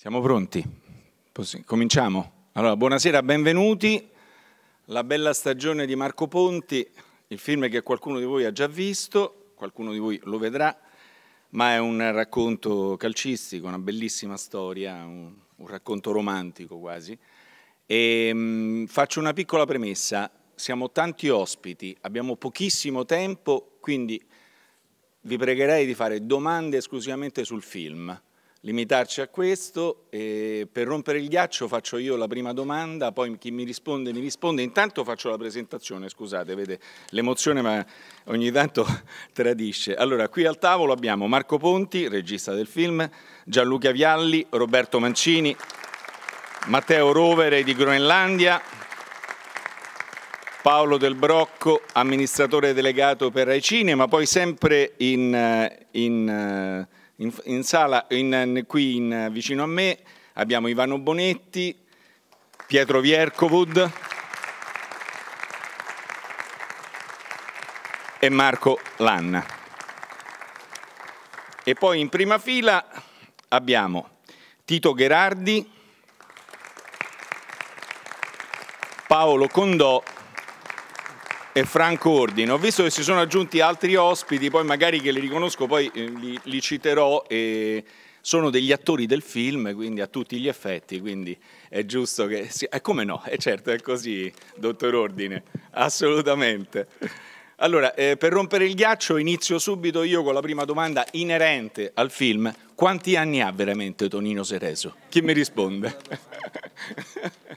Siamo pronti? Cominciamo. Allora, buonasera, benvenuti. La bella stagione di Marco Ponti, il film che qualcuno di voi ha già visto, qualcuno di voi lo vedrà, ma è un racconto calcistico, una bellissima storia, un, un racconto romantico quasi. E, ehm, mh, faccio una piccola premessa. Siamo tanti ospiti, abbiamo pochissimo tempo, quindi vi pregherei di fare domande esclusivamente sul film limitarci a questo. E per rompere il ghiaccio faccio io la prima domanda, poi chi mi risponde mi risponde. Intanto faccio la presentazione, scusate, vede l'emozione ma ogni tanto tradisce. Allora, qui al tavolo abbiamo Marco Ponti, regista del film, Gianluca Vialli, Roberto Mancini, Matteo Rovere di Groenlandia, Paolo Del Brocco, amministratore delegato per Rai Cinema, poi sempre in, eh, in eh, in, in sala, in, qui vicino a me abbiamo Ivano Bonetti, Pietro Viercovud e Marco Lanna. E poi in prima fila abbiamo Tito Gherardi, Paolo Condò e Franco Ordine. Ho visto che si sono aggiunti altri ospiti, poi magari che li riconosco, poi eh, li, li citerò. E sono degli attori del film, quindi a tutti gli effetti, quindi è giusto che... Si... E eh, come no? È eh, certo, è così, dottor Ordine, assolutamente. Allora, eh, per rompere il ghiaccio inizio subito io con la prima domanda inerente al film. Quanti anni ha veramente Tonino Sereso? Chi mi risponde?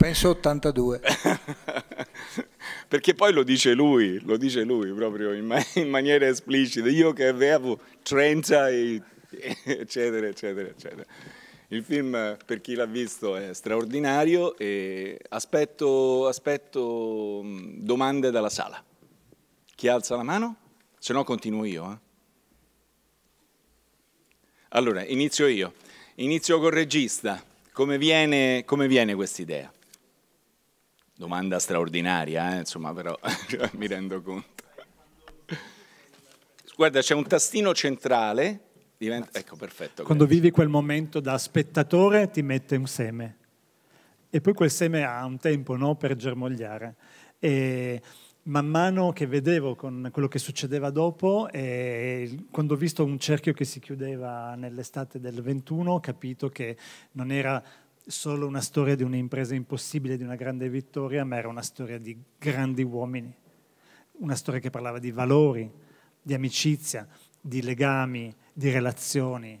Penso 82. Perché poi lo dice lui, lo dice lui proprio in, man in maniera esplicita. Io che avevo 30 e eccetera, eccetera, eccetera. Il film, per chi l'ha visto, è straordinario e aspetto, aspetto, mm, domande dalla sala. Chi alza la mano? Se no continuo io. Eh. Allora, inizio io. Inizio col regista. Come viene, come viene quest'idea? Domanda straordinaria, eh? insomma, però mi rendo conto. Guarda, c'è un tastino centrale, diventa... ecco, perfetto. Quando grazie. vivi quel momento da spettatore ti mette un seme e poi quel seme ha un tempo no? per germogliare. E man mano che vedevo con quello che succedeva dopo, quando ho visto un cerchio che si chiudeva nell'estate del 21, ho capito che non era solo una storia di un'impresa impossibile, di una grande vittoria, ma era una storia di grandi uomini, una storia che parlava di valori, di amicizia, di legami, di relazioni.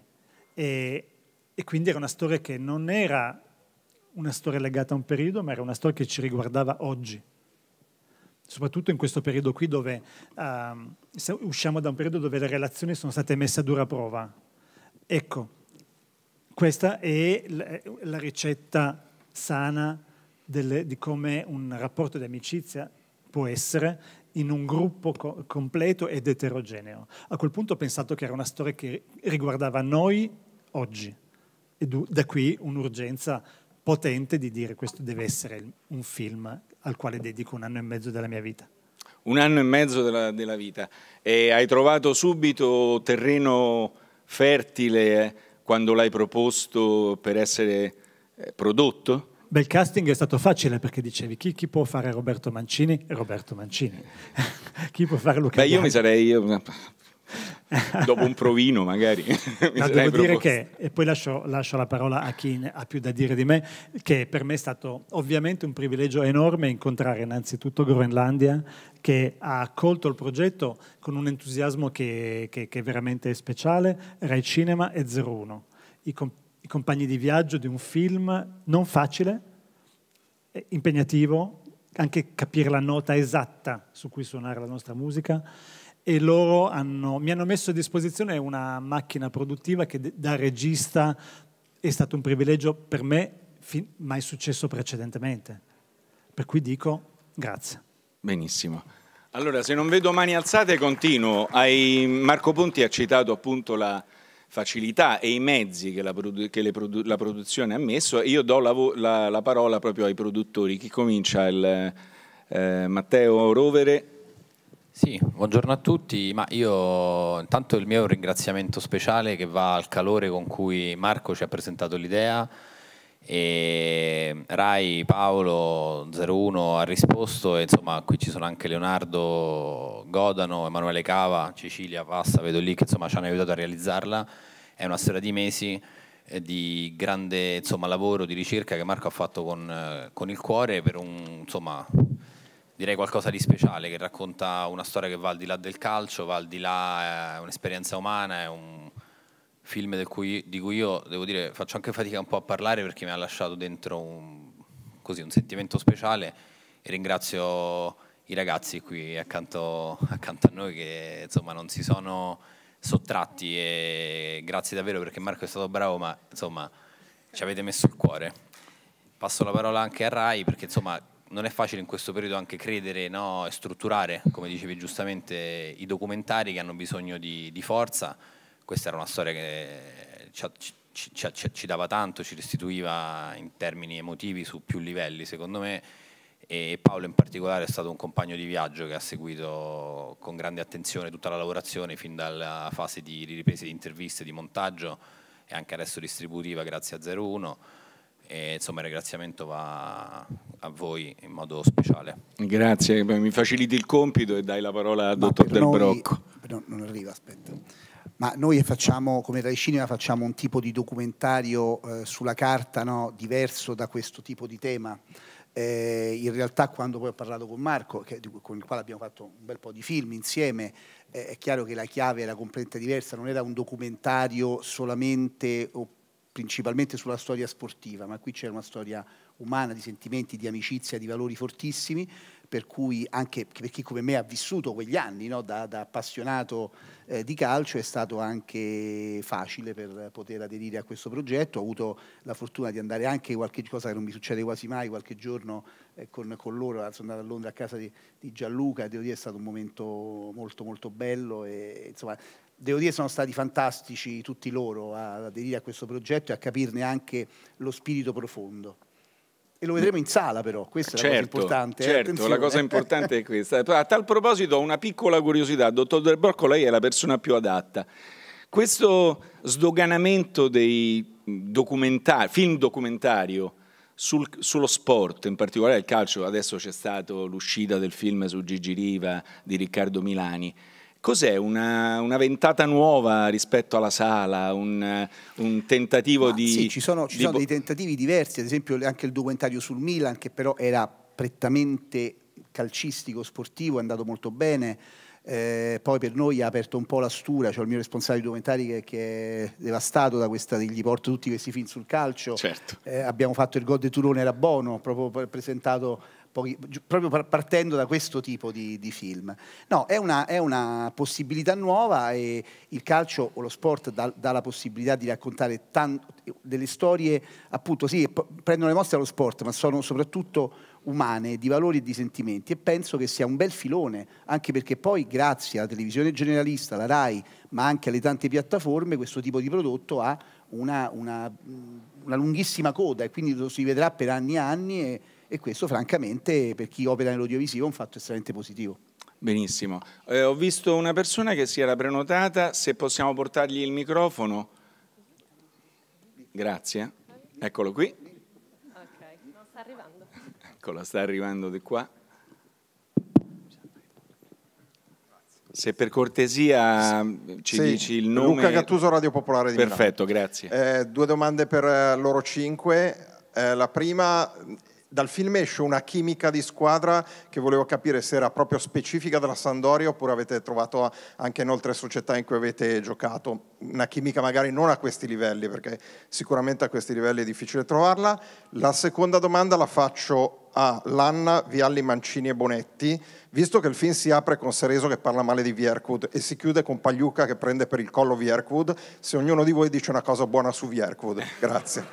E, e quindi era una storia che non era una storia legata a un periodo, ma era una storia che ci riguardava oggi soprattutto in questo periodo qui dove uh, usciamo da un periodo dove le relazioni sono state messe a dura prova. Ecco, questa è eh, la ricetta sana delle, di come un rapporto di amicizia può essere in un gruppo co- completo ed eterogeneo. A quel punto ho pensato che era una storia che riguardava noi oggi e du- da qui un'urgenza potente di dire questo deve essere un film al quale dedico un anno e mezzo della mia vita. Un anno e mezzo della, della vita e hai trovato subito terreno fertile eh? quando l'hai proposto per essere eh, prodotto? Beh, il casting è stato facile perché dicevi chi, chi può fare Roberto Mancini? Roberto Mancini. chi può fare Luca Beh, Bianchi? io mi sarei... Io, dopo un provino magari. no, devo dire che, e poi lascio, lascio, la parola a chi ha più da dire di me, che per me è stato ovviamente un privilegio enorme incontrare innanzitutto Groenlandia che ha accolto il progetto con un entusiasmo che, che, che veramente speciale, Rai Cinema e 01. I, com- I compagni di viaggio di un film non facile, eh, impegnativo, anche capire la nota esatta su cui suonare la nostra musica e loro hanno, mi hanno messo a disposizione una macchina produttiva che da regista è stato un privilegio per me mai successo precedentemente. Per cui dico grazie. Benissimo. Allora, se non vedo mani alzate, continuo. Hai, Marco Ponti ha citato appunto la facilità e i mezzi che la, produ che produ la produzione ha messo io do la, la, la, parola proprio ai produttori. Chi comincia? Il, eh, Matteo Rovere sì, buongiorno a tutti, ma io intanto il mio è un ringraziamento speciale che va al calore con cui Marco ci ha presentato l'idea e Rai Paolo 01 ha risposto e insomma qui ci sono anche Leonardo Godano, Emanuele Cava, Cecilia Passa, vedo lì che insomma ci hanno aiutato a realizzarla, è una storia di mesi eh, di grande insomma, lavoro di ricerca che Marco ha fatto con, eh, con il cuore per un, insomma, direi qualcosa di speciale che racconta una storia che va al di là del calcio, va al di là, è eh, un'esperienza umana, è un film cui, di cui io devo dire faccio anche fatica un po' a parlare perché mi ha lasciato dentro un, così, un sentimento speciale e ringrazio i ragazzi qui accanto, accanto a noi che insomma non si sono sottratti e grazie davvero perché Marco è stato bravo ma insomma ci avete messo il cuore. Passo la parola anche a Rai perché insomma non è facile in questo periodo anche credere no, e strutturare, come dicevi giustamente, i documentari che hanno bisogno di, di forza. Questa era una storia che eh, ci, ci, ci, ci, dava tanto, ci restituiva in termini emotivi su più livelli, secondo me. E Paolo in particolare è stato un compagno di viaggio che ha seguito con grande attenzione tutta la lavorazione fin dalla fase di riprese di interviste, di montaggio e anche adesso distributiva grazie a 01 e insomma il ringraziamento va a voi in modo speciale. Grazie, mi faciliti il compito e dai la parola al dottor Del Brocco. No, non arriva, aspetta. Ma noi facciamo, come Rai Cinema, facciamo un tipo di documentario eh, sulla carta no, diverso da questo tipo di tema. Eh, in realtà quando poi ho parlato con Marco, che, con il quale abbiamo fatto un bel po' di film insieme, eh, è chiaro che la chiave era completamente diversa, non era un documentario solamente oppure principalmente sulla storia sportiva, ma qui c'è una storia umana, di sentimenti, di amicizia, di valori fortissimi, per cui anche per chi come me ha vissuto quegli anni no, da, da, appassionato eh, di calcio è stato anche facile per poter aderire a questo progetto, ho avuto la fortuna di andare anche qualche cosa che non mi succede quasi mai, qualche giorno eh, con, con, loro, sono andato a Londra a casa di, di Gianluca, devo dire è stato un momento molto molto bello e insomma devo dire sono stati fantastici tutti loro ad aderire a questo progetto e a capirne anche lo spirito profondo. E lo vedremo in sala però, questa certo, è la cosa certo, importante. Eh, certo, eh? la cosa eh. importante è questa. A tal proposito ho una piccola curiosità, dottor Del Borco, lei è la persona più adatta. Questo sdoganamento dei documentari, film documentario sul, sullo sport, in particolare il calcio, adesso c'è stato l'uscita del film su Gigi Riva di Riccardo Milani, Cos'è una, una, ventata nuova rispetto alla sala, un, un tentativo Ma, di... Sì, ci sono, ci di sono dei tentativi diversi, ad esempio anche il documentario sul Milan che però era prettamente calcistico, sportivo, è andato molto bene. Eh, poi per noi ha aperto un po' la stura, cioè il mio responsabile di documentari che, che, è devastato da questa, gli porto tutti questi film sul calcio. Certo. Eh, abbiamo fatto il gol di Turone era buono, proprio presentato pochi, proprio partendo da questo tipo di, di film. No, è una, è una, possibilità nuova e il calcio o lo sport dà, dà la possibilità di raccontare delle storie, appunto sì, prendono le mostre dallo sport, ma sono soprattutto umane, di valori e di sentimenti e penso che sia un bel filone, anche perché poi grazie alla televisione generalista, alla RAI, ma anche alle tante piattaforme, questo tipo di prodotto ha una, una, una lunghissima coda e quindi lo si vedrà per anni e anni. E, e questo francamente per chi opera nell'audiovisivo è un fatto estremamente positivo. Benissimo, eh, ho visto una persona che si era prenotata, se possiamo portargli il microfono. Grazie, eccolo qui. Ok, non sta arrivando. Eccolo, sta arrivando di qua. Se per cortesia mm, ci sì, dici il nome. Luca Gattuso, Radio Popolare di Perfetto, Milano. grazie. Eh, due domande per eh, loro cinque. Eh, la prima, dal film esce una chimica di squadra che volevo capire se era proprio specifica della Sandoria oppure avete trovato anche in altre società in cui avete giocato una chimica magari non a questi livelli perché sicuramente a questi livelli è difficile trovarla. La seconda domanda la faccio a Lanna, Vialli, Mancini e Bonetti, visto che il film si apre con Sereso che parla male di Vierkwood e si chiude con Pagliuca che prende per il collo Vierkwood, se ognuno di voi dice una cosa buona su Vierkwood. Grazie.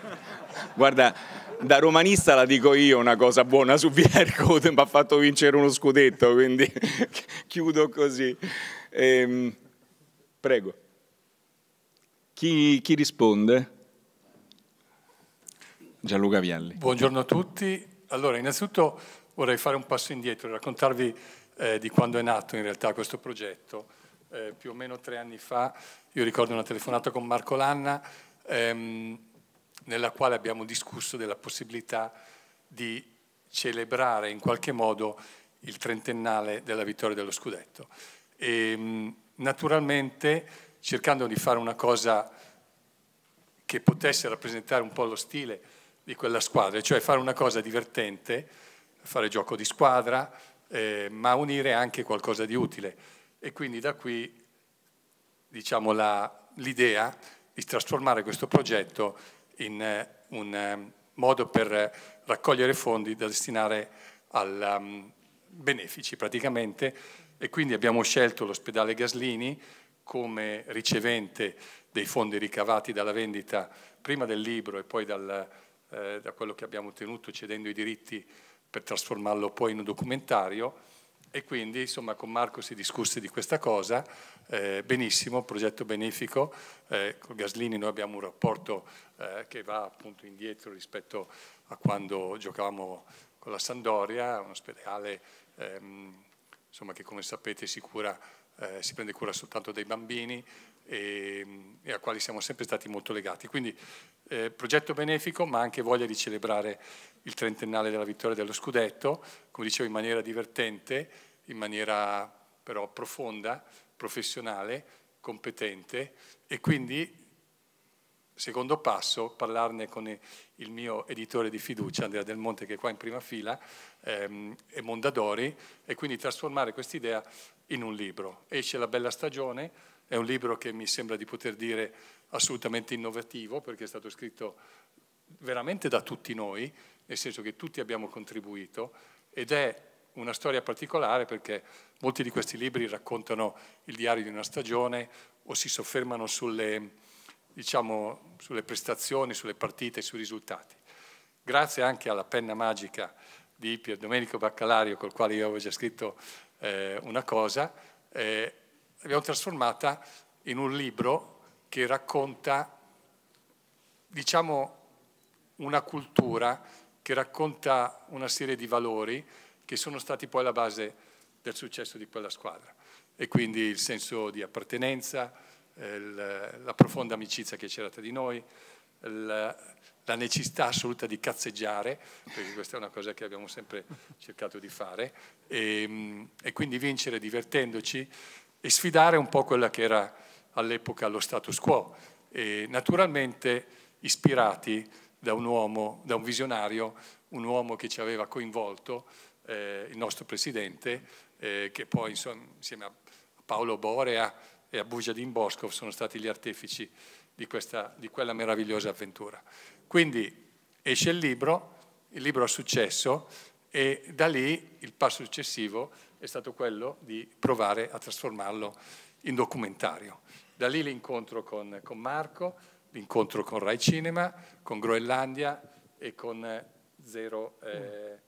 Guarda, da romanista la dico io una cosa buona su Viercoat, mi ha fatto vincere uno scudetto, quindi chiudo così. Ehm, prego. Chi, chi risponde? Gianluca Vialli. Buongiorno a tutti. Allora, innanzitutto vorrei fare un passo indietro e raccontarvi eh, di quando è nato in realtà questo progetto. Eh, più o meno tre anni fa, io ricordo una telefonata con Marco Lanna, ehm, nella quale abbiamo discusso della possibilità di celebrare in qualche modo il trentennale della vittoria dello scudetto. E, ehm, naturalmente cercando di fare una cosa che potesse rappresentare un po' lo stile di quella squadra, cioè fare una cosa divertente, fare gioco di squadra, eh, ma unire anche qualcosa di utile. E quindi da qui diciamo, l'idea di trasformare questo progetto in eh, un eh, modo per eh, raccogliere fondi da destinare a um, ehm, benefici praticamente e quindi abbiamo scelto l'ospedale Gaslini come ricevente dei fondi ricavati dalla vendita prima del libro e poi dal, eh, da quello che abbiamo ottenuto cedendo i diritti per trasformarlo poi in un documentario e quindi insomma con Marco si discusse di questa cosa, eh, benissimo, progetto benefico, eh, con Gaslini noi abbiamo un rapporto eh, che va appunto indietro rispetto a quando giocavamo con la Sandoria, un ospedale ehm, insomma, che come sapete si, cura, eh, si prende cura soltanto dei bambini e, e, a quali siamo sempre stati molto legati. Quindi eh, progetto benefico ma anche voglia di celebrare il trentennale della vittoria dello scudetto, come dicevo in maniera divertente, in maniera però profonda, professionale, competente e quindi secondo passo parlarne con il mio editore di fiducia, Andrea Del Monte che è qua in prima fila, ehm, e Mondadori, e quindi trasformare questa idea in un libro. Esce la bella stagione, è un libro che mi sembra di poter dire assolutamente innovativo perché è stato scritto veramente da tutti noi, nel senso che tutti abbiamo contribuito ed è una storia particolare perché molti di questi libri raccontano il diario di una stagione o si soffermano sulle, diciamo, sulle prestazioni, sulle partite, sui risultati. Grazie anche alla penna magica di Pier Domenico Baccalario, col quale io avevo già scritto eh, una cosa, eh, l'abbiamo trasformata in un libro che racconta, diciamo, una cultura che racconta una serie di valori che sono stati poi la base del successo di quella squadra. E quindi il senso di appartenenza, eh, la profonda amicizia che c'era tra di noi, la, la, necessità assoluta di cazzeggiare, perché questa è una cosa che abbiamo sempre cercato di fare, e, ehm, e quindi vincere divertendoci e sfidare un po' quella che era all'epoca lo status quo, e naturalmente ispirati da un uomo, da un visionario, un uomo che ci aveva coinvolto, eh, il nostro presidente, eh, che poi insomma, insieme a Paolo Borea e a Bujadin Boskov sono stati gli artefici di, questa, di quella meravigliosa avventura. Quindi esce il libro, il libro ha successo e da lì il passo successivo è stato quello di provare a trasformarlo in documentario. Da lì l'incontro con, con Marco, l'incontro con Rai Cinema, con Groenlandia e con eh, Zero, eh,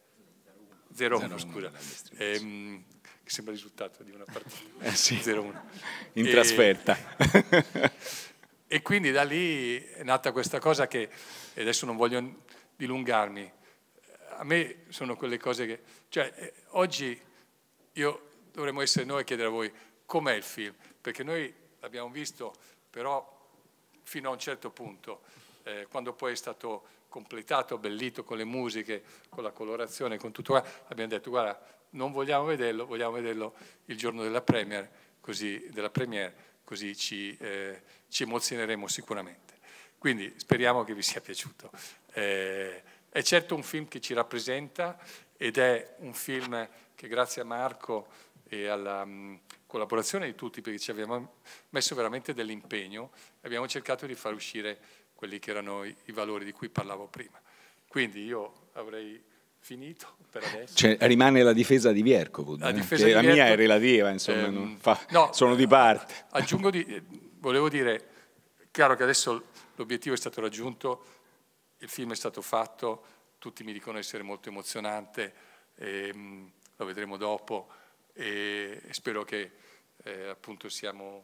zero, zero uno, scusa, ehm, che sembra il risultato di una partita, eh sì. zero uno. in e, trasferta. e quindi da lì è nata questa cosa che, adesso non voglio dilungarmi, a me sono quelle cose che, cioè eh, oggi io dovremmo essere noi a chiedere a voi com'è il film, perché noi l'abbiamo visto, però fino a un certo punto, eh, quando poi è stato completato, abbellito con le musiche, con la colorazione, con tutto, abbiamo detto guarda, non vogliamo vederlo, vogliamo vederlo il giorno della premiere, così, della premier, così ci, eh, ci, emozioneremo sicuramente. Quindi speriamo che vi sia piaciuto. Eh, è certo un film che ci rappresenta ed è un film che grazie a Marco e alla mm, collaborazione di tutti perché ci abbiamo messo veramente dell'impegno e abbiamo cercato di far uscire quelli che erano i, i valori di cui parlavo prima. Quindi io avrei finito per adesso. Cioè, rimane la difesa di Viercovud, la, eh? difesa di la Viercovud, mia è relativa, insomma, ehm, fa, no, sono di parte. Aggiungo, di, volevo dire, chiaro che adesso l'obiettivo è stato raggiunto, il film è stato fatto, tutti mi dicono essere molto emozionante, ehm, lo vedremo dopo, e spero che eh, appunto siamo,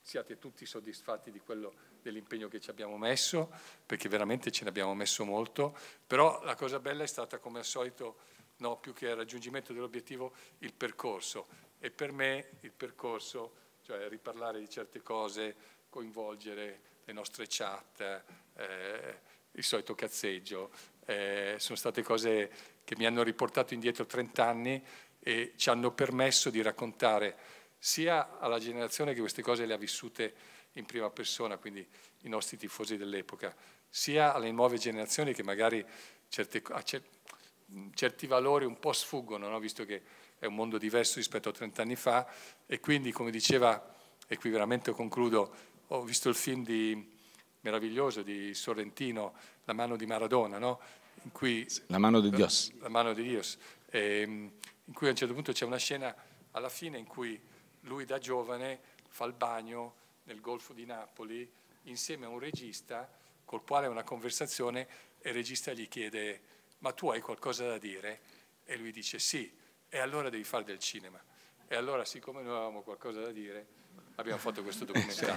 siate tutti soddisfatti di quello dell'impegno che ci abbiamo messo, perché veramente ce ne abbiamo messo molto, però la cosa bella è stata come al solito, no, più che il raggiungimento dell'obiettivo, il percorso. E per me il percorso, cioè riparlare di certe cose, coinvolgere le nostre chat, eh, il solito cazzeggio, eh, sono state cose che mi hanno riportato indietro 30 anni e ci hanno permesso di raccontare sia alla generazione che queste cose le ha vissute in prima persona, quindi i nostri tifosi dell'epoca, sia alle nuove generazioni che magari certe, a cer- certi valori un po' sfuggono, no? visto che è un mondo diverso rispetto a 30 anni fa e quindi come diceva, e qui veramente concludo, ho visto il film di, meraviglioso di Sorrentino, La mano di Maradona, no? in cui... La mano di Dios. La mano di Dios, ehm, in cui a un certo punto c'è una scena alla fine in cui lui da giovane fa il bagno nel Golfo di Napoli insieme a un regista col quale ha una conversazione e il regista gli chiede ma tu hai qualcosa da dire? E lui dice sì, e allora devi fare del cinema. E allora siccome noi avevamo qualcosa da dire abbiamo fatto questo documentario.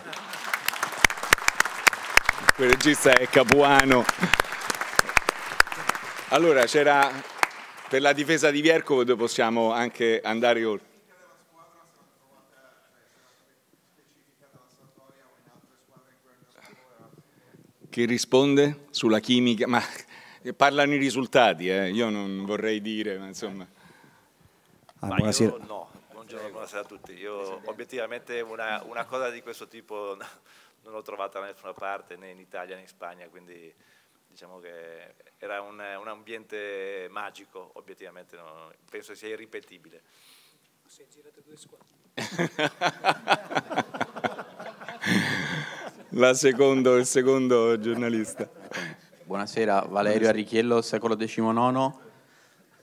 Quel regista è Capuano. Allora c'era per la difesa di Vierco possiamo anche andare oltre. Chi risponde sulla chimica? Ma parlano i risultati, eh? io non vorrei dire, ma insomma. Ah, ma buonasera. no, buongiorno, buonasera a tutti. Io obiettivamente una, una cosa di questo tipo non l'ho trovata da nessuna parte, né in Italia né in Spagna, quindi diciamo che era un, un ambiente magico, obiettivamente no, penso sia irripetibile. Si girato due squadre. secondo, il secondo giornalista. Buonasera, Valerio Arrichiello, secolo XIX. A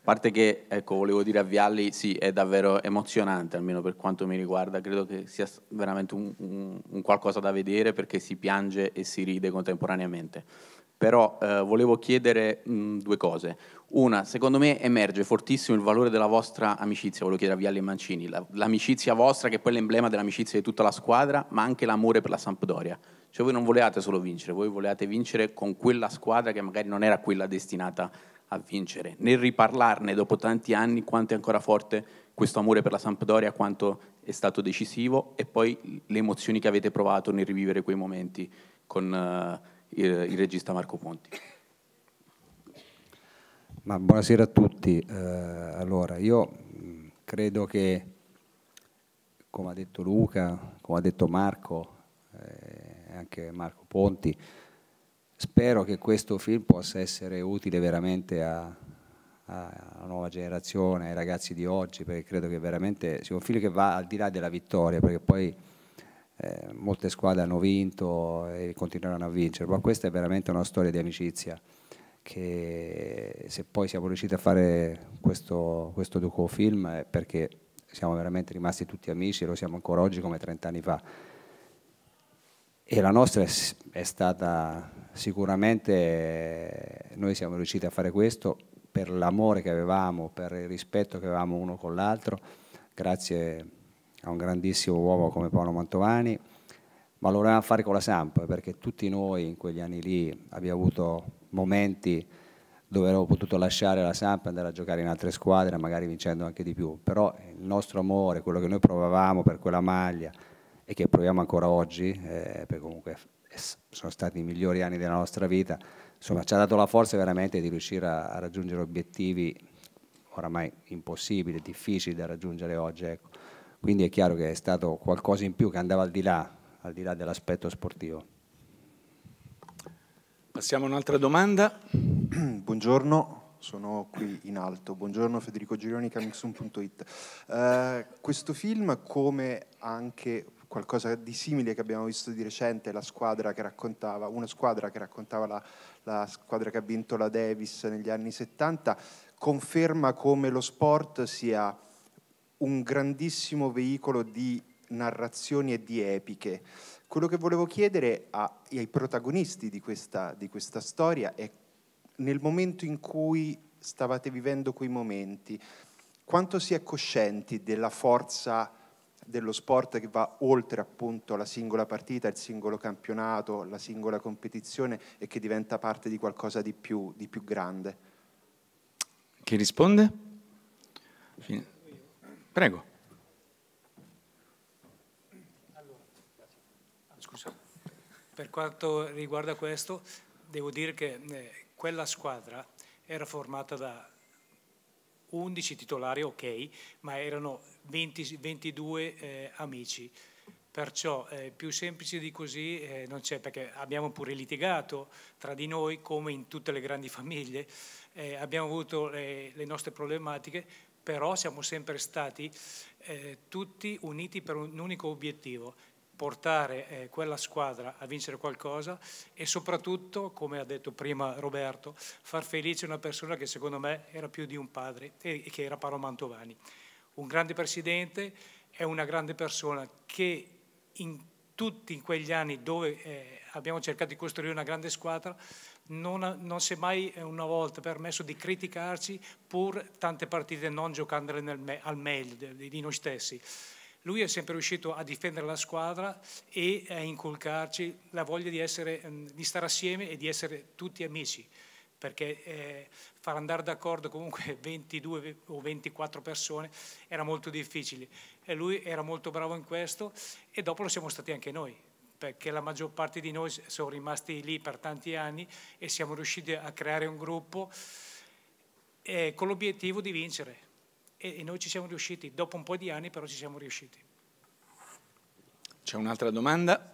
parte che, ecco, volevo dire a Vialli, sì, è davvero emozionante, almeno per quanto mi riguarda, credo che sia veramente un, un, un qualcosa da vedere perché si piange e si ride contemporaneamente però eh, volevo chiedere mh, mm, due cose. Una, secondo me emerge fortissimo il valore della vostra amicizia, volevo chiedere a Vialli e Mancini, la, l'amicizia vostra che è poi l'emblema dell'amicizia di tutta la squadra, ma anche l'amore per la Sampdoria. Cioè voi non volevate solo vincere, voi volevate vincere con quella squadra che magari non era quella destinata a vincere. Nel riparlarne dopo tanti anni quanto è ancora forte questo amore per la Sampdoria, quanto è stato decisivo e poi le emozioni che avete provato nel rivivere quei momenti con... Eh, il, il regista Marco Ponti. Ma buonasera a tutti. Eh, allora, io mm, credo che, come ha detto Luca, come ha detto Marco, eh, anche Marco Ponti, spero che questo film possa essere utile veramente a, alla nuova generazione, ai ragazzi di oggi, perché credo che veramente sia un film che va al di là della vittoria, perché poi eh, molte squadre hanno vinto e continueranno a vincere, ma questa è veramente una storia di amicizia che se poi siamo riusciti a fare questo, questo docufilm è perché siamo veramente rimasti tutti amici e lo siamo ancora oggi come 30 anni fa. E la nostra è, stata sicuramente, noi siamo riusciti a fare questo per l'amore che avevamo, per il rispetto che avevamo uno con l'altro, grazie a a un grandissimo uomo come Paolo Mantovani, ma lo volevamo fare con la Samp perché tutti noi in quegli anni lì abbiamo avuto momenti dove avevo potuto lasciare la Samp e andare a giocare in altre squadre, magari vincendo anche di più, però il nostro amore, quello che noi provavamo per quella maglia e che proviamo ancora oggi, eh, perché comunque sono stati i migliori anni della nostra vita, insomma ci ha dato la forza veramente di riuscire a, a raggiungere obiettivi oramai impossibili, difficili da raggiungere oggi. Ecco. Quindi è chiaro che è stato qualcosa in più che andava al di là, al di là dell'aspetto sportivo. Passiamo a un'altra domanda. Buongiorno, sono qui in alto. Buongiorno Federico Gironi, camixun.it. Eh, questo film, come anche qualcosa di simile che abbiamo visto di recente, la squadra che raccontava, una squadra che raccontava la, la squadra che ha vinto la Davis negli anni 70, conferma come lo sport sia un grandissimo veicolo di narrazioni e di epiche. Quello che volevo chiedere a, ai protagonisti di questa, di questa storia è nel momento in cui stavate vivendo quei momenti, quanto si è coscienti della forza dello sport che va oltre appunto la singola partita, il singolo campionato, la singola competizione e che diventa parte di qualcosa di più, di più grande? Chi risponde? Fine. Prego. Scusa. Per quanto riguarda questo, devo dire che eh, quella squadra era formata da 11 titolari, ok, ma erano 20, 22 eh, amici. Perciò eh, più semplice di così eh, non c'è, perché abbiamo pure litigato tra di noi, come in tutte le grandi famiglie, eh, abbiamo avuto eh, le nostre problematiche, però siamo sempre stati eh, tutti uniti per un unico obiettivo, portare eh, quella squadra a vincere qualcosa e soprattutto, come ha detto prima Roberto, far felice una persona che secondo me era più di un padre e che era Paolo Mantovani. Un grande presidente, è una grande persona che in tutti quegli anni dove eh, abbiamo cercato di costruire una grande squadra non, non, si è mai eh, una volta permesso di criticarci pur tante partite non giocandole nel, al meglio di, di noi stessi. Lui è sempre riuscito a difendere la squadra e a inculcarci la voglia di, essere, ehm, di stare assieme e di essere tutti amici perché eh, far andare d'accordo comunque 22 o 24 persone era molto difficile e lui era molto bravo in questo e dopo lo siamo stati anche noi perché la maggior parte di noi sono rimasti lì per tanti anni e siamo riusciti a creare un gruppo eh, con l'obiettivo di vincere e, e noi ci siamo riusciti, dopo un po' di anni però ci siamo riusciti. C'è un'altra domanda?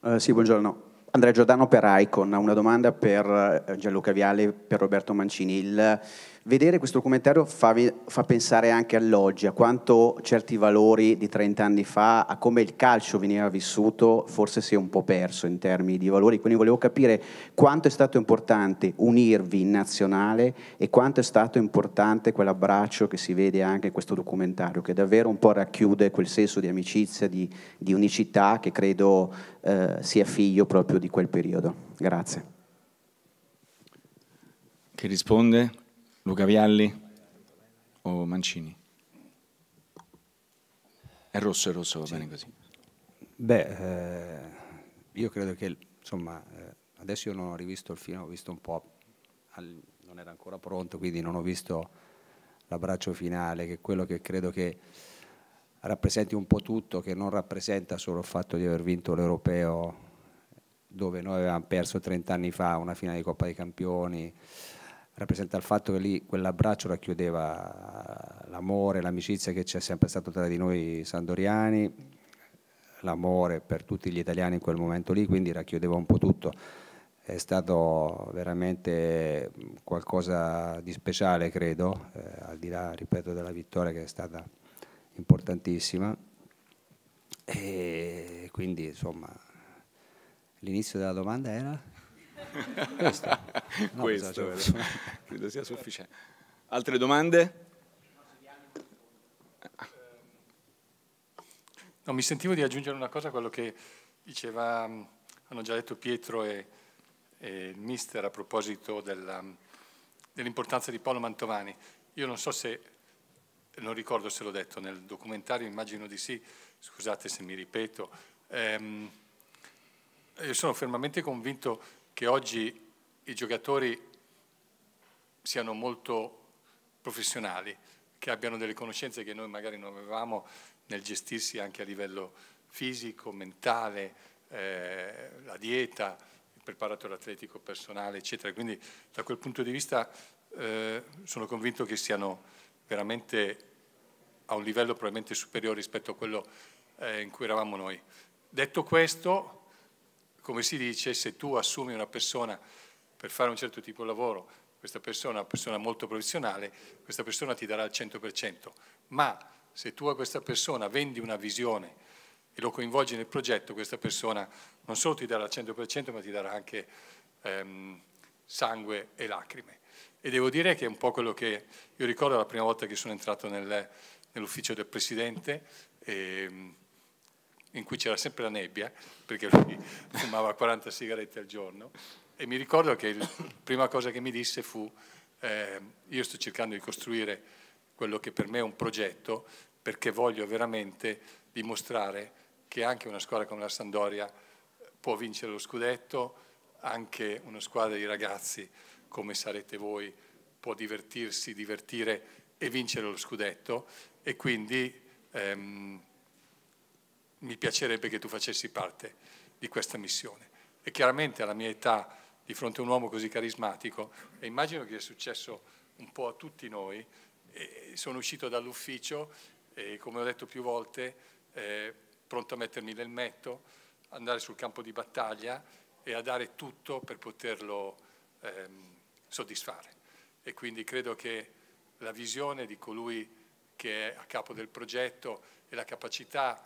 Uh, sì, buongiorno. Andrea Giordano per Icon, una domanda per eh, Gianluca Viale, per Roberto Mancini. Il, Vedere questo documentario fa, fa, pensare anche all'oggi, a quanto certi valori di 30 anni fa, a come il calcio veniva vissuto, forse si è un po' perso in termini di valori. Quindi volevo capire quanto è stato importante unirvi in nazionale e quanto è stato importante quell'abbraccio che si vede anche in questo documentario, che davvero un po' racchiude quel senso di amicizia, di, di unicità che credo eh, sia figlio proprio di quel periodo. Grazie. Chi risponde? Luca Vialli o Mancini? È rosso, è rosso, va sì. bene così. Beh, eh, io credo che, insomma, eh, adesso io non ho rivisto il film, ho visto un po', al, non era ancora pronto, quindi non ho visto l'abbraccio finale, che è quello che credo che rappresenti un po' tutto, che non rappresenta solo il fatto di aver vinto l'Europeo dove noi avevamo perso 30 anni fa una finale di Coppa dei Campioni, rappresenta il fatto che lì quell'abbraccio racchiudeva l'amore, l'amicizia che c'è sempre stato tra di noi sandoriani, l'amore per tutti gli italiani in quel momento lì, quindi racchiudeva un po' tutto. È stato veramente qualcosa di speciale, credo, eh, al di là, ripeto, della vittoria che è stata importantissima. E quindi, insomma, l'inizio della domanda era? Questo, no, Questo credo sia sufficiente. Altre domande? No, mi sentivo di aggiungere una cosa a quello che diceva, mm, hanno già detto Pietro e, e il mister a proposito mm, dell'importanza di Paolo Mantovani. Io non so se, non ricordo se l'ho detto nel documentario, immagino di sì, scusate se mi ripeto. Ehm, io sono fermamente convinto che oggi i giocatori siano molto professionali, che abbiano delle conoscenze che noi magari non avevamo nel gestirsi anche a livello fisico, mentale, eh, la dieta, il preparatore atletico personale, eccetera. Quindi da quel punto di vista eh, sono convinto che siano veramente a un livello probabilmente superiore rispetto a quello eh, in cui eravamo noi. Detto questo, come si dice, se tu assumi una persona per fare un certo tipo di lavoro, questa persona è una persona molto professionale, questa persona ti darà il 100%, ma se tu a questa persona vendi una visione e lo coinvolgi nel progetto, questa persona non solo ti darà il 100%, ma ti darà anche ehm, sangue e lacrime. E devo dire che è un po' quello che io ricordo la prima volta che sono entrato nel, nell'ufficio del Presidente. E, ehm, in cui c'era sempre la nebbia, perché lui fumava 40 sigarette al giorno, e mi ricordo che la prima cosa che mi disse fu eh, io sto cercando di costruire quello che per me è un progetto, perché voglio veramente dimostrare che anche una squadra come la Sandoria può vincere lo scudetto, anche una squadra di ragazzi come sarete voi può divertirsi, divertire e vincere lo scudetto e quindi ehm, mi piacerebbe che tu facessi parte di questa missione. E chiaramente alla mia età, di fronte a un uomo così carismatico, e immagino che sia successo un po' a tutti noi, sono uscito dall'ufficio e come ho detto più volte, eh, pronto a mettermi nel metto, andare sul campo di battaglia e a dare tutto per poterlo ehm, soddisfare. E quindi credo che la visione di colui che è a capo del progetto e la capacità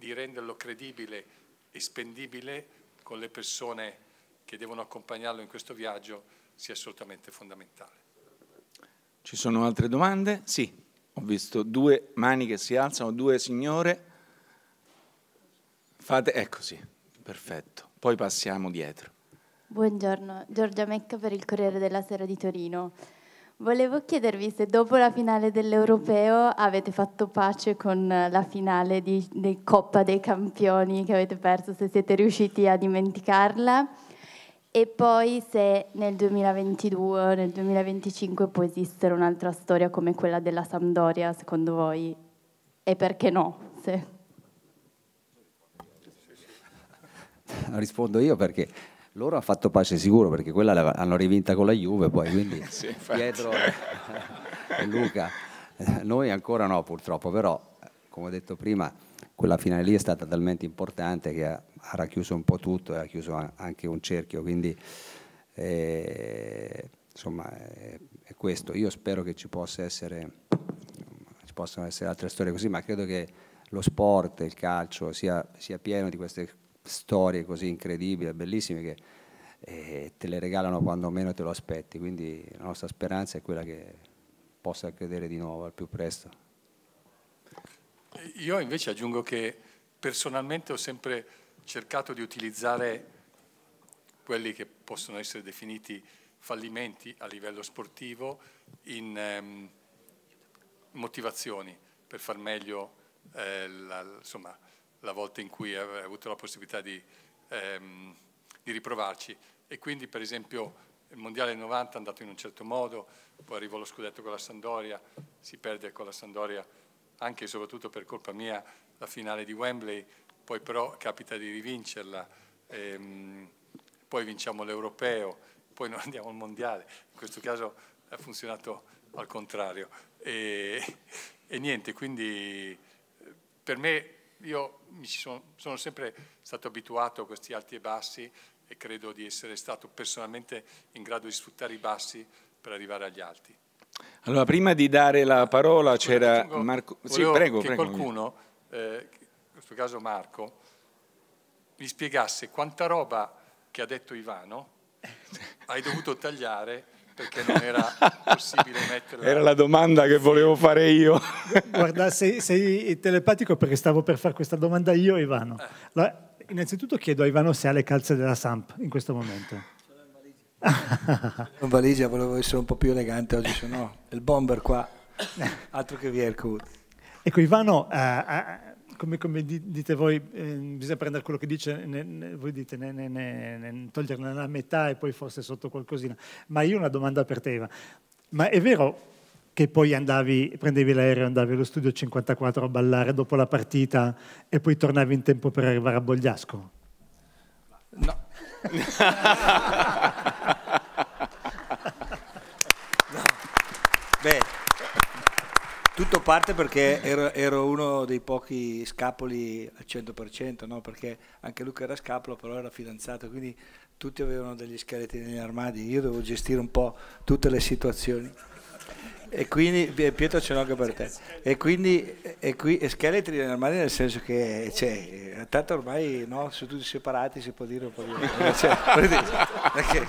di renderlo credibile e spendibile con le persone che devono accompagnarlo in questo viaggio sia assolutamente fondamentale. Ci sono altre domande? Sì, ho visto due mani che si alzano, due signore. Fate, ecco sì, perfetto. Poi passiamo dietro. Buongiorno, Giorgia Mecca per il Corriere della Sera di Torino. Volevo chiedervi se dopo la finale dell'Europeo avete fatto pace con la finale di, di, Coppa dei Campioni che avete perso, se siete riusciti a dimenticarla e poi se nel 2022 o nel 2025 può esistere un'altra storia come quella della Sampdoria secondo voi e perché no? Se... Rispondo io perché loro hanno fatto pace sicuro perché quella l'hanno rivinta con la Juve poi, quindi sì, Pietro e Luca, eh, noi ancora no purtroppo, però come ho detto prima quella finale lì è stata talmente importante che ha, racchiuso un po' tutto e ha chiuso anche un cerchio, quindi eh, insomma è, eh, è, questo. Io spero che ci, possa essere, ci possano essere altre storie così, ma credo che lo sport, il calcio sia, sia pieno di queste storie così incredibili, bellissime che eh, te le regalano quando meno te lo aspetti, quindi la nostra speranza è quella che possa accadere di nuovo al più presto. Io invece aggiungo che personalmente ho sempre cercato di utilizzare quelli che possono essere definiti fallimenti a livello sportivo in ehm, motivazioni per far meglio eh, la, insomma, la volta in cui ho avuto la possibilità di, ehm, di riprovarci. E quindi per esempio il Mondiale 90 è andato in un certo modo, poi arrivò lo scudetto con la Sandoria, si perde con la Sandoria anche e soprattutto per colpa mia la finale di Wembley, poi però capita di rivincerla, ehm, poi vinciamo l'Europeo, poi non andiamo al Mondiale, in questo caso ha funzionato al contrario. E, e niente, quindi per me io sono, sono, sempre stato abituato a questi alti e bassi e credo di essere stato personalmente in grado di sfruttare i bassi per arrivare agli alti. Allora, prima di dare la ah, parola c'era Marco... Sì, prego, che prego. qualcuno, eh, in questo caso Marco, mi spiegasse quanta roba che ha detto Ivano hai dovuto tagliare perché non era possibile metterla. Era la domanda che volevo fare io. Guarda, sei, sei telepatico perché stavo per fare questa domanda io, Ivano. Eh. Allora, innanzitutto chiedo a Ivano se ha le calze della Samp in questo momento. In valigia volevo essere un po' più elegante oggi, se no il bomber qua, altro che Vierco. Ecco Ivano, eh, eh come, come, dite voi, eh, bisogna prendere quello che dice, ne, ne, voi dite, ne, toglierne la metà e poi forse sotto qualcosina. Ma io ho una domanda per te, Eva. Ma è vero che poi andavi, prendevi l'aereo, andavi allo studio 54 a ballare dopo la partita e poi tornavi in tempo per arrivare a Bogliasco? No. no. Beh, tutto parte perché ero, ero, uno dei pochi scapoli al 100%, no? perché anche Luca era scapolo, però era fidanzato, quindi tutti avevano degli scheletri negli armadi, io dovevo gestire un po' tutte le situazioni. E quindi, eh, Pietro ce l'ho anche per te, e quindi eh, e qui, e scheletri negli armadi nel senso che, cioè, eh, tanto ormai no, sono tutti separati, si può dire un po' di... Cioè, perché,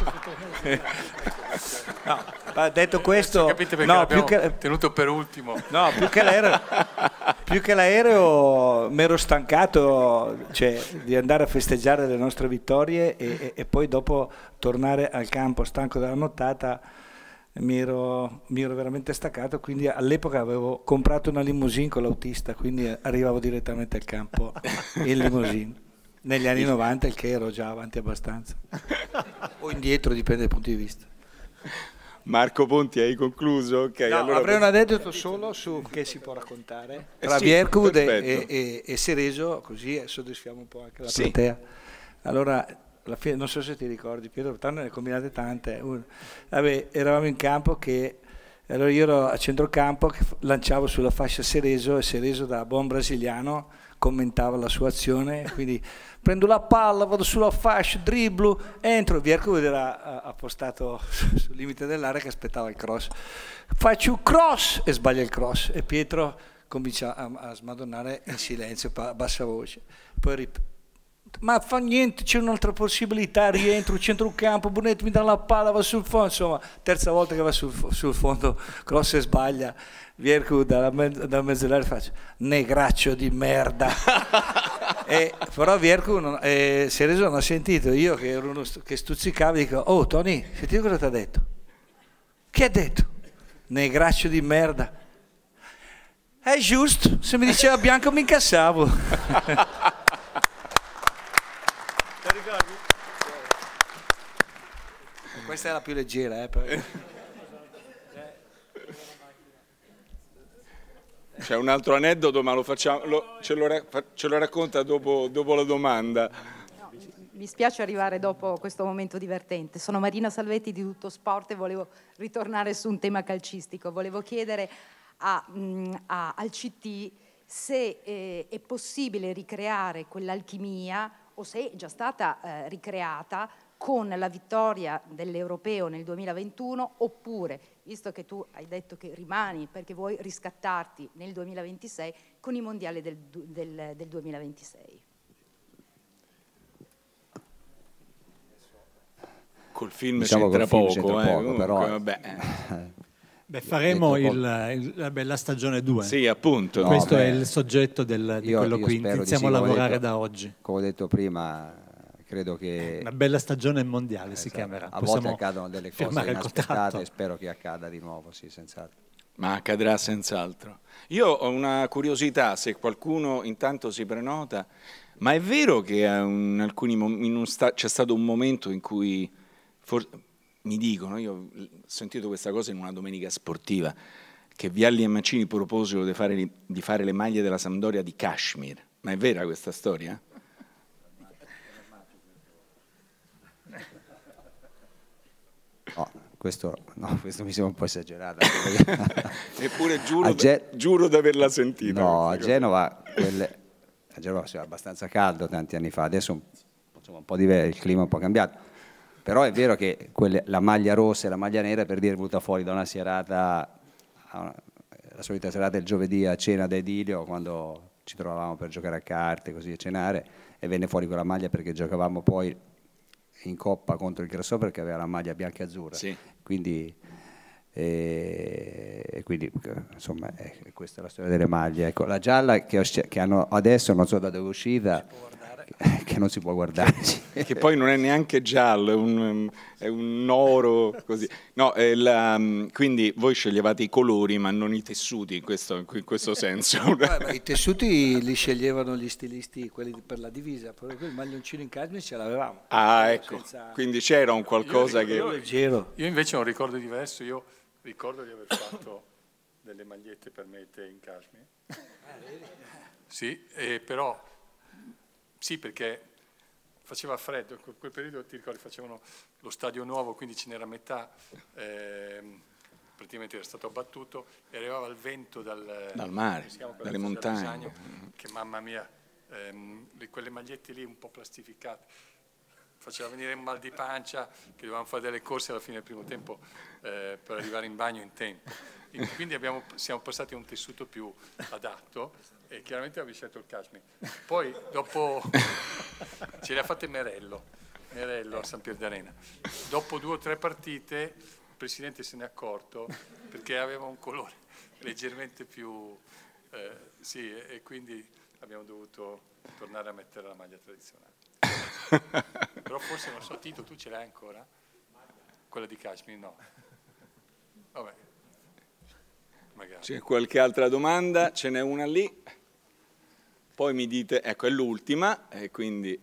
No, detto questo, eh, no, più che... tenuto per ultimo. No, più che l'aereo, più che l'aereo mi ero stancato cioè, di andare a festeggiare le nostre vittorie e, e, e, poi dopo tornare al campo stanco della nottata. Mi ero, mi ero veramente staccato, quindi all'epoca avevo comprato una limousine con l'autista, quindi arrivavo direttamente al campo in limousine. Negli anni 90 il che ero già avanti abbastanza, o indietro, dipende dai punti di vista. Marco Ponti, hai concluso? Okay, no, allora avrei un aneddoto solo su che si può raccontare eh, tra eh sì, Viercud e, e, e, Sereso, così eh, soddisfiamo un po' anche la sì. platea. Allora, la fine, non so se ti ricordi, Pietro, tanto ne combinate tante. Eh, un, vabbè, eravamo in campo che allora io ero a centrocampo che lanciavo sulla fascia Sereso e Sereso da buon brasiliano commentava la sua azione, quindi prendo la palla, vado sulla fascia, dribblo, entro, Viercoved era appostato sul limite dell'area che aspettava il cross, faccio un cross e sbaglia il cross e Pietro comincia a, a smadonnare in silenzio, a bassa voce, poi ripete ma fa niente, c'è un'altra possibilità, rientro, centrocampo, Brunetti mi dà la palla, va sul fondo, insomma, terza volta che va sul, sul fondo, Cross e sbaglia, Viercu dalla mezz- da mezz'ora faccio negraccio di merda e, però Viercu non, eh, si è reso non ha sentito io che, ero uno st- che stuzzicavo dico oh Tony senti cosa ti ha detto che ha detto negraccio di merda è giusto se mi diceva bianco mi incassavo questa è la più leggera eh, C'è un altro aneddoto, ma lo facciamo, lo, ce, lo, ce, lo, racconta dopo, dopo la domanda. mi spiace arrivare dopo questo momento divertente. Sono Marina Salvetti di Tutto Sport e volevo ritornare su un tema calcistico. Volevo chiedere a, mm, a, al CT se eh, è possibile ricreare quell'alchimia o se è già stata eh, ricreata con la vittoria dell'Europeo nel 2021 oppure, visto che tu hai detto che rimani perché vuoi riscattarti nel 2026, con i mondiali del, del, del 2026? Col film diciamo c'entra poco, c'entra eh, poco eh, però... Comunque, Beh, eh, faremo il, il, beh, la stagione 2. Sì, appunto. No, Questo beh, è il soggetto del, di io, quello io qui. Iniziamo sì, a lavorare detto, da oggi. Come ho detto prima, credo che... Una bella stagione mondiale eh, si esatto. chiamerà. A Possiamo volte accadono delle cose inaspettate e spero che accada di nuovo, sì, senz'altro. Ma accadrà senz'altro. Io ho una curiosità, se qualcuno intanto si prenota, ma è vero che c'è stato un momento in cui, mi dicono, io ho sentito questa cosa in una domenica sportiva, che Vialli e Mancini proposero di fare, di fare le maglie della Sampdoria di Kashmir. Ma è vera questa storia? No, oh, questo, no, questo, mi sembra un po' esagerato. Eppure giuro, Ge- giuro di averla sentita. No, a Genova, quelle, a Genova era abbastanza caldo tanti anni fa, adesso insomma, un po' diverso, il clima è un po' cambiato. Però è vero che quelle, la maglia rossa e la maglia nera, per dire, è venuta fuori da una serata, una, la solita serata del giovedì a cena da Edilio, quando ci trovavamo per giocare a carte, così a cenare, e venne fuori quella maglia perché giocavamo poi in coppa contro il Grassoper che aveva la maglia bianca e azzurra. Sì. Quindi, e eh, quindi insomma è, eh, questa è la storia delle maglie ecco, la gialla che, ho, che hanno adesso non so da dove è uscita che non si può guardare che poi non è neanche giallo, è un, è un oro così. No, la, mm, quindi voi sceglievate i colori ma non i tessuti in questo, in questo senso. Beh, I tessuti li sceglievano gli stilisti, quelli per la divisa, però il maglioncino in cashmere ce l'avevamo. Ah eh, ecco, senza... quindi c'era un qualcosa io, che... Io, io, io invece ho un ricordo diverso, io ricordo di aver fatto delle magliette per mette in cashmere. Ah, sì, eh, però sì, perché faceva freddo, in quel periodo ti ricordi facevano lo stadio nuovo, quindi ce n'era metà, eh, praticamente era stato abbattuto e arrivava il vento dal, dal mare, dalle montagne. Bisagno, mm. che mamma mia, ehm, quelle magliette lì un po' plastificate faceva venire un mal di pancia, che dovevamo fare delle corse alla fine del primo tempo eh, per arrivare in bagno in tempo. E quindi abbiamo, siamo passati a un tessuto più adatto e chiaramente abbiamo scelto il cashmere. Poi dopo ce l'ha fatta fatte Merello, Merello a San Pier d'Arena. Dopo due o tre partite il presidente se n'è accorto perché aveva un colore leggermente più... Eh, sì, e quindi abbiamo dovuto tornare a mettere la maglia tradizionale. Però forse non so, Tito, tu ce l'hai ancora? Quella di Kashmir no. Vabbè. Magari. C'è qualche altra domanda? Ce n'è una lì. Poi mi dite, ecco, è l'ultima e quindi...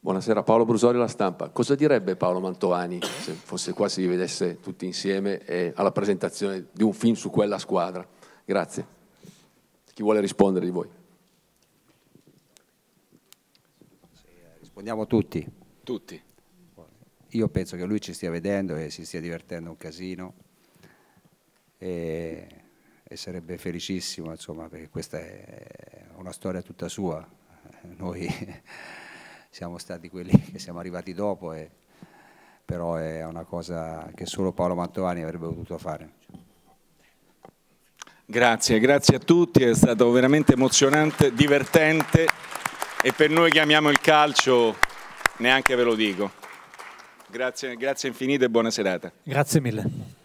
Buonasera Paolo Brusorio, La Stampa. Cosa direbbe Paolo Mantovani se fosse qua, se li vedesse tutti insieme eh, alla presentazione di un film su quella squadra? Grazie. Chi vuole rispondere di voi? Rispondiamo tutti. Tutti. Io penso che lui ci stia vedendo e si stia divertendo un casino e, e sarebbe felicissimo, insomma, perché questa è una storia tutta sua. Noi siamo stati quelli che siamo arrivati dopo, e, però è una cosa che solo Paolo Mantovani avrebbe potuto fare. Grazie, grazie a tutti, è stato veramente emozionante, divertente e per noi che amiamo il calcio neanche ve lo dico. Grazie, grazie infinite e buona serata. Grazie mille.